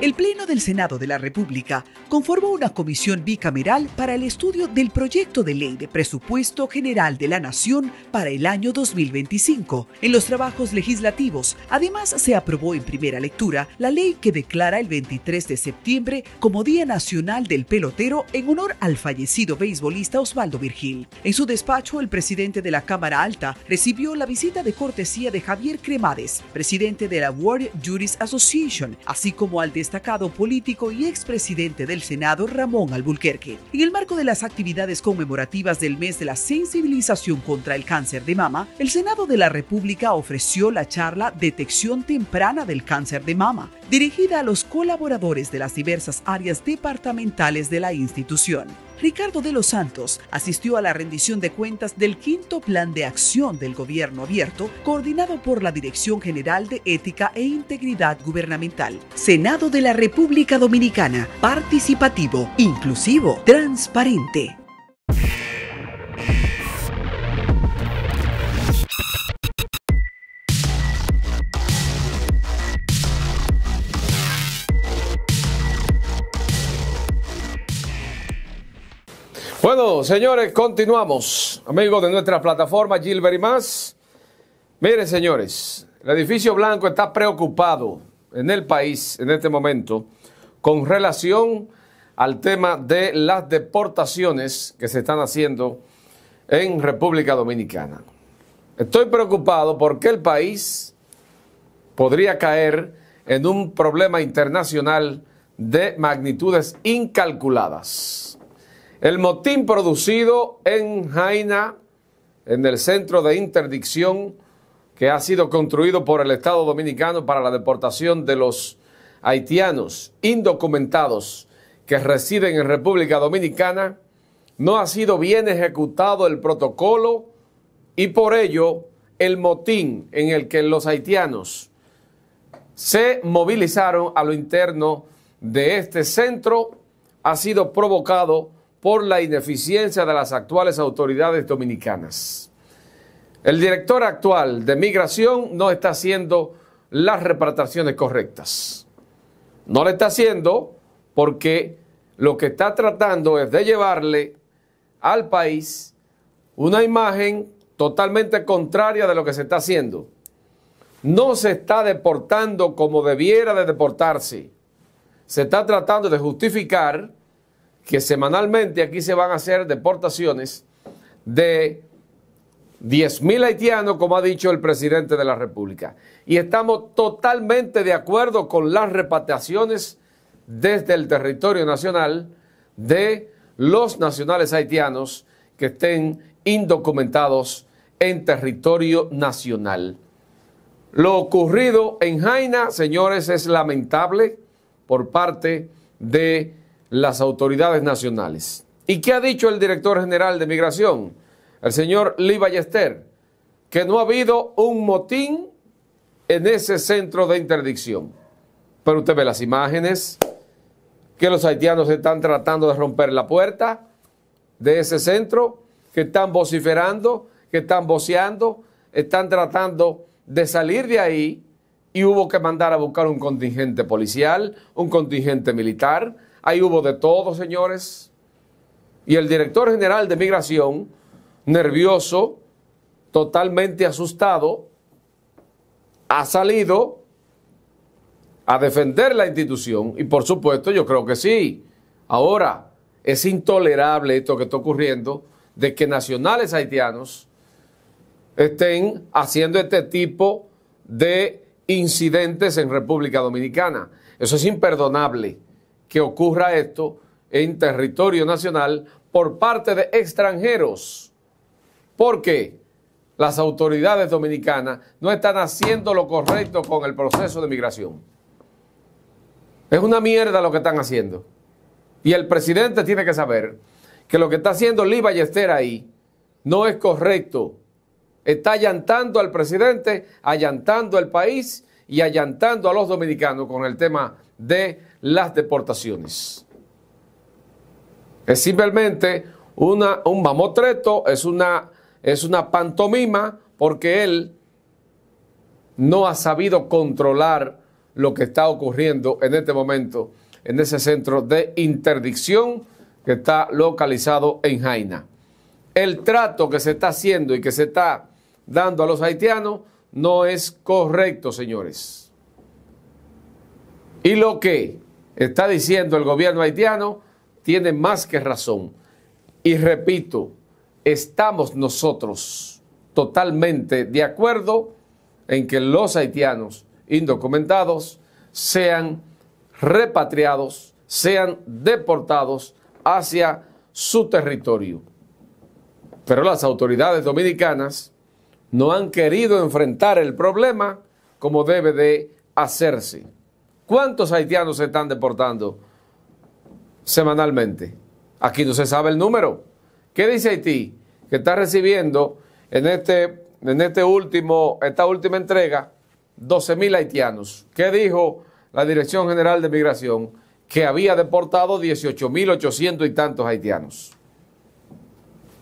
El Pleno del Senado de la República conformó una comisión bicameral para el estudio del proyecto de ley de presupuesto general de la Nación para el año 2025. En los trabajos legislativos, además, se aprobó en primera lectura la ley que declara el 23 de septiembre como Día Nacional del Pelotero en honor al fallecido beisbolista Osvaldo Virgil. En su despacho, el presidente de la Cámara Alta recibió la visita de cortesía de Javier Cremades, presidente de la World Juris Association, así como al destacado político y expresidente del Senado Ramón Albulquerque. En el marco de las actividades conmemorativas del mes de la sensibilización contra el cáncer de mama, el Senado de la República ofreció la charla Detección temprana del cáncer de mama, dirigida a los colaboradores de las diversas áreas departamentales de la institución. Ricardo de los Santos asistió a la rendición de cuentas del quinto plan de acción del gobierno abierto, coordinado por la Dirección General de Ética e Integridad Gubernamental. Senado de la República Dominicana, participativo, inclusivo, transparente. señores, continuamos. Amigos de nuestra plataforma Gilbert y más. Miren, señores, el edificio blanco está preocupado en el país en este momento con relación al tema de las deportaciones que se están haciendo en República Dominicana. Estoy preocupado porque el país podría caer en un problema internacional de magnitudes incalculadas. El motín producido en Jaina, en el centro de interdicción que ha sido construido por el Estado Dominicano para la deportación de los haitianos indocumentados que residen en República Dominicana, no ha sido bien ejecutado el protocolo y por ello el motín en el que los haitianos se movilizaron a lo interno de este centro ha sido provocado por la ineficiencia de las actuales autoridades dominicanas. El director actual de migración no está haciendo las repartaciones correctas. No le está haciendo porque lo que está tratando es de llevarle al país una imagen totalmente contraria de lo que se está haciendo. No se está deportando como debiera de deportarse. Se está tratando de justificar que semanalmente aquí se van a hacer deportaciones de 10.000 haitianos, como ha dicho el presidente de la República. Y estamos totalmente de acuerdo con las repatriaciones desde el territorio nacional de los nacionales haitianos que estén indocumentados en territorio nacional. Lo ocurrido en Jaina, señores, es lamentable por parte de las autoridades nacionales. ¿Y qué ha dicho el director general de Migración, el señor Lee Ballester? Que no ha habido un motín en ese centro de interdicción. Pero usted ve las imágenes, que los haitianos están tratando de romper la puerta de ese centro, que están vociferando, que están voceando, están tratando de salir de ahí y hubo que mandar a buscar un contingente policial, un contingente militar, Ahí hubo de todo, señores. Y el director general de migración, nervioso, totalmente asustado, ha salido a defender la institución. Y por supuesto, yo creo que sí. Ahora, es intolerable esto que está ocurriendo de que nacionales haitianos estén haciendo este tipo de incidentes en República Dominicana. Eso es imperdonable que ocurra esto en territorio nacional por parte de extranjeros. Porque las autoridades dominicanas no están haciendo lo correcto con el proceso de migración. Es una mierda lo que están haciendo. Y el presidente tiene que saber que lo que está haciendo Lee Ballester ahí no es correcto. Está allantando al presidente, allantando al país y allantando a los dominicanos con el tema de las deportaciones. Es simplemente una, un mamotreto, es una, es una pantomima porque él no ha sabido controlar lo que está ocurriendo en este momento en ese centro de interdicción que está localizado en Jaina. El trato que se está haciendo y que se está dando a los haitianos no es correcto, señores. Y lo que está diciendo el gobierno haitiano, tiene más que razón. Y repito, estamos nosotros totalmente de acuerdo en que los haitianos indocumentados sean repatriados, sean deportados hacia su territorio. Pero las autoridades dominicanas no han querido enfrentar el problema como debe de hacerse. ¿Cuántos haitianos se están deportando semanalmente? Aquí no se sabe el número. ¿Qué dice Haití? Que está recibiendo en, este, en este último, esta última entrega 12.000 haitianos. ¿Qué dijo la Dirección General de Migración? Que había deportado 18.800 y tantos haitianos.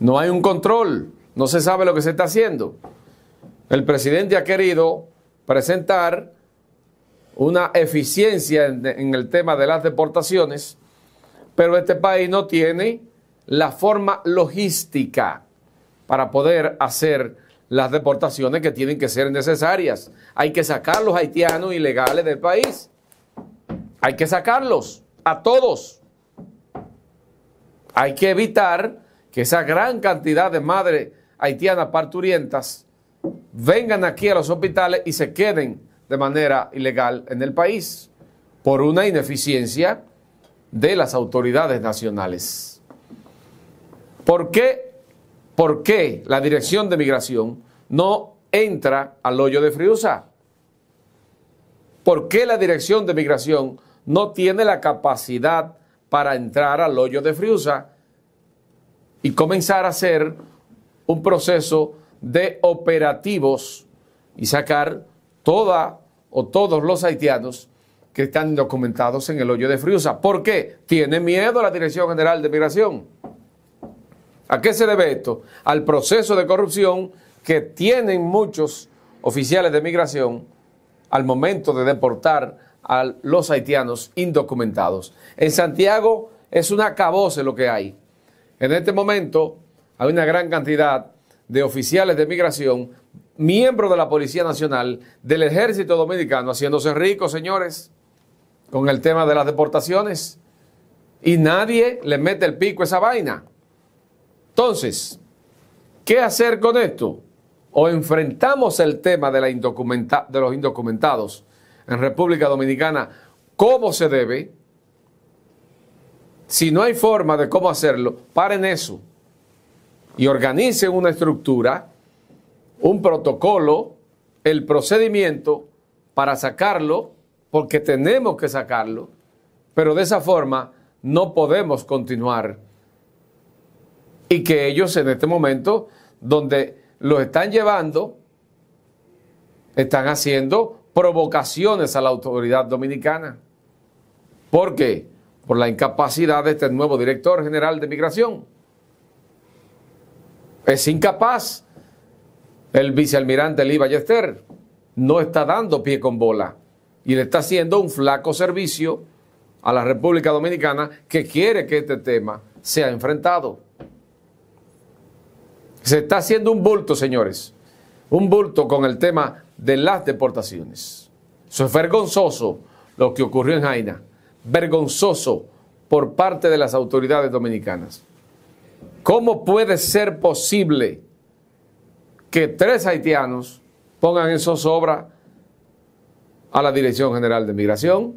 No hay un control, no se sabe lo que se está haciendo. El presidente ha querido presentar una eficiencia en, el tema de las deportaciones, pero este país no tiene la forma logística para poder hacer las deportaciones que tienen que ser necesarias. Hay que sacar los haitianos ilegales del país. Hay que sacarlos a todos. Hay que evitar que esa gran cantidad de madres haitianas parturientas vengan aquí a los hospitales y se queden de manera ilegal en el país por una ineficiencia de las autoridades nacionales. ¿Por qué, por qué la Dirección de Migración no entra al hoyo de Friusa? ¿Por qué la Dirección de Migración no tiene la capacidad para entrar al hoyo de Friusa y comenzar a hacer un proceso de operativos y sacar toda o todos los haitianos que están indocumentados en el hoyo de Friusa. ¿Por qué? Tiene miedo la Dirección General de Migración. ¿A qué se debe esto? Al proceso de corrupción que tienen muchos oficiales de migración al momento de deportar a los haitianos indocumentados. En Santiago es una caboce lo que hay. En este momento hay una gran cantidad de oficiales de migración miembro de la Policía Nacional, del Ejército Dominicano, haciéndose rico, señores, con el tema de las deportaciones. Y nadie le mete el pico a esa vaina. Entonces, ¿qué hacer con esto? O enfrentamos el tema de, de los indocumentados en República Dominicana ¿Cómo se debe. Si no hay forma de cómo hacerlo, paren eso y organicen una estructura un protocolo, el procedimiento para sacarlo, porque tenemos que sacarlo, pero de esa forma no podemos continuar. Y que ellos en este momento, donde lo están llevando, están haciendo provocaciones a la autoridad dominicana. ¿Por qué? Por la incapacidad de este nuevo director general de migración. Es incapaz el vicealmirante Lee Ballester no está dando pie con bola y le está haciendo un flaco servicio a la República Dominicana que quiere que este tema sea enfrentado. Se está haciendo un bulto, señores, un bulto con el tema de las deportaciones. Eso es vergonzoso lo que ocurrió en Jaina, vergonzoso por parte de las autoridades dominicanas. ¿Cómo puede ser posible? que tres haitianos pongan en zozobra a la Dirección General de Migración.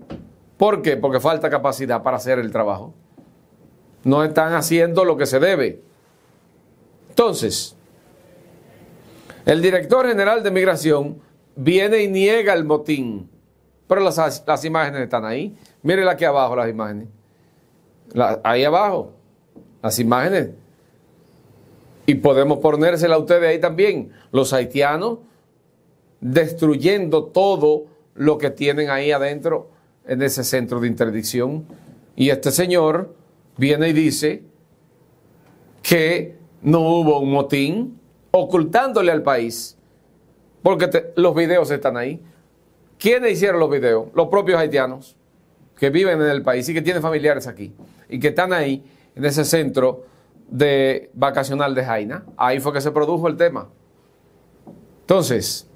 ¿Por qué? Porque falta capacidad para hacer el trabajo. No están haciendo lo que se debe. Entonces, el director general de Migración viene y niega el motín, pero las, imágenes están ahí. Mírenla aquí abajo, las imágenes. ahí abajo, las imágenes y podemos ponérsela a ustedes ahí también, los haitianos destruyendo todo lo que tienen ahí adentro en ese centro de interdicción. Y este señor viene y dice que no hubo un motín, ocultándole al país, porque los videos están ahí. ¿Quiénes hicieron los videos? Los propios haitianos que viven en el país y que tienen familiares aquí y que están ahí en ese centro de vacacional de Jaina. Ahí fue que se produjo el tema. Entonces,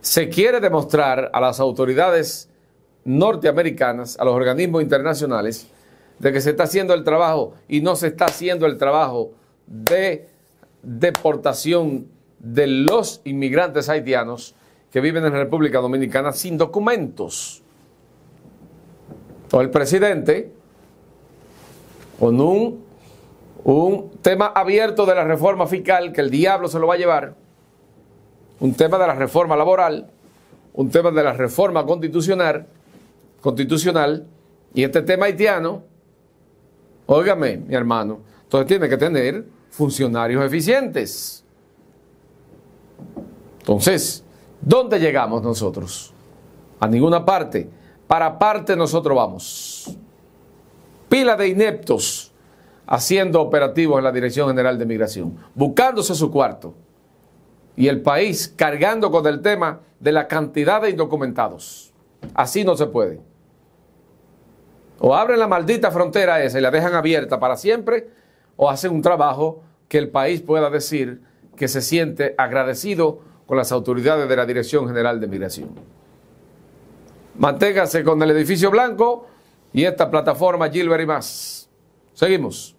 se quiere demostrar a las autoridades norteamericanas, a los organismos internacionales, de que se está haciendo el trabajo y no se está haciendo el trabajo de deportación de los inmigrantes haitianos que viven en la República Dominicana sin documentos. O el presidente, con un un tema abierto de la reforma fiscal que el diablo se lo va a llevar. Un tema de la reforma laboral. Un tema de la reforma constitucional. Constitucional. Y este tema haitiano. Óigame, mi hermano. Entonces tiene que tener funcionarios eficientes. Entonces, ¿dónde llegamos nosotros? A ninguna parte. Para parte nosotros vamos. Pila de ineptos haciendo operativos en la Dirección General de Migración, buscándose su cuarto y el país cargando con el tema de la cantidad de indocumentados. Así no se puede. O abren la maldita frontera esa y la dejan abierta para siempre, o hacen un trabajo que el país pueda decir que se siente agradecido con las autoridades de la Dirección General de Migración. Manténgase con el edificio blanco y esta plataforma Gilbert y más. Seguimos.